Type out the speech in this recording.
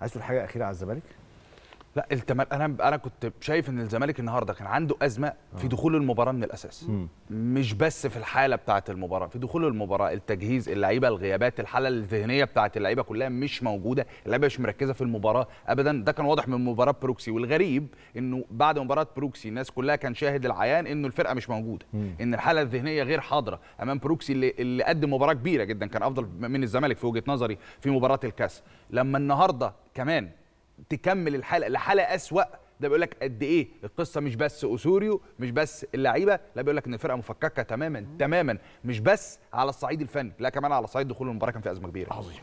عايز تقول حاجه اخيره على الزمالك؟ لا التمر... انا انا كنت شايف ان الزمالك النهارده كان عنده ازمه في آه. دخول المباراه من الاساس مم. مش بس في الحاله بتاعه المباراه في دخول المباراه التجهيز اللعيبه الغيابات الحاله الذهنيه بتاعه اللعيبه كلها مش موجوده اللعيبه مش مركزه في المباراه ابدا ده كان واضح من مباراه بروكسي والغريب انه بعد مباراه بروكسي الناس كلها كان شاهد العيان انه الفرقه مش موجوده مم. ان الحاله الذهنيه غير حاضره امام بروكسي اللي, اللي قدم مباراه كبيره جدا كان افضل من الزمالك في وجهه نظري في مباراه الكاس لما النهارده كمان تكمل الحلقه لحلقه اسوا ده بيقول لك قد ايه القصه مش بس اسوريو مش بس اللعيبه لا بيقول لك ان الفرقه مفككه تماما تماما مش بس على الصعيد الفني لا كمان على صعيد دخول المباراه كان في ازمه كبيره عظيم